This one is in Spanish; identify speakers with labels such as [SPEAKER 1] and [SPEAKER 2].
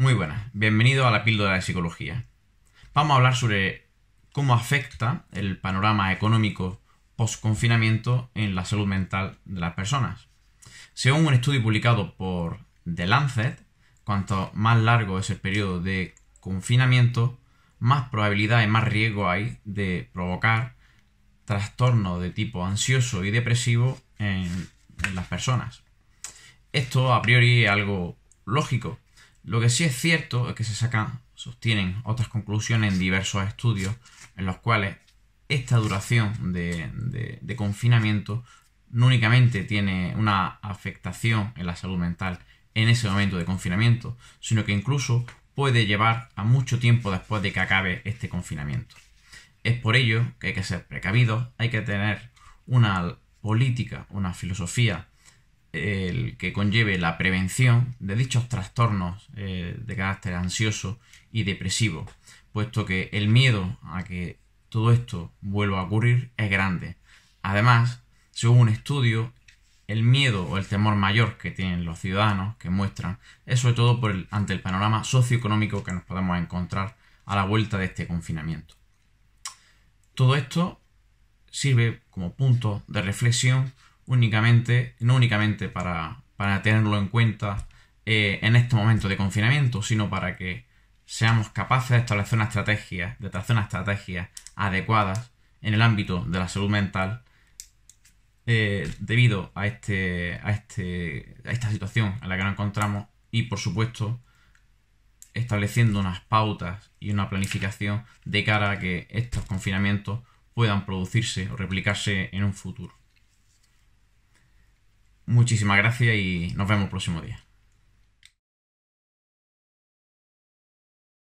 [SPEAKER 1] Muy buenas, bienvenido a la píldora de psicología. Vamos a hablar sobre cómo afecta el panorama económico post-confinamiento en la salud mental de las personas. Según un estudio publicado por The Lancet, cuanto más largo es el periodo de confinamiento, más probabilidad y más riesgo hay de provocar trastornos de tipo ansioso y depresivo en las personas. Esto a priori es algo lógico, lo que sí es cierto es que se sacan, sostienen otras conclusiones en diversos estudios en los cuales esta duración de, de confinamiento no únicamente tiene una afectación en la salud mental en ese momento de confinamiento, sino que incluso puede llevar a mucho tiempo después de que acabe este confinamiento. Es por ello que hay que ser precavidos, hay que tener una política, una filosofía el que conlleve la prevención de dichos trastornos eh, de carácter ansioso y depresivo, puesto que el miedo a que todo esto vuelva a ocurrir es grande. Además, según un estudio, el miedo o el temor mayor que tienen los ciudadanos que muestran es sobre todo ante el panorama socioeconómico que nos podemos encontrar a la vuelta de este confinamiento. Todo esto sirve como punto de reflexión únicamente, no únicamente para, tenerlo en cuenta eh, en este momento de confinamiento, sino para que seamos capaces de establecer una estrategia, de trazar una adecuadas en el ámbito de la salud mental eh, debido a, este, a, este, a esta situación en la que nos encontramos y por supuesto estableciendo unas pautas y una planificación de cara a que estos confinamientos puedan producirse o replicarse en un futuro. Muchísimas gracias y nos vemos el próximo día.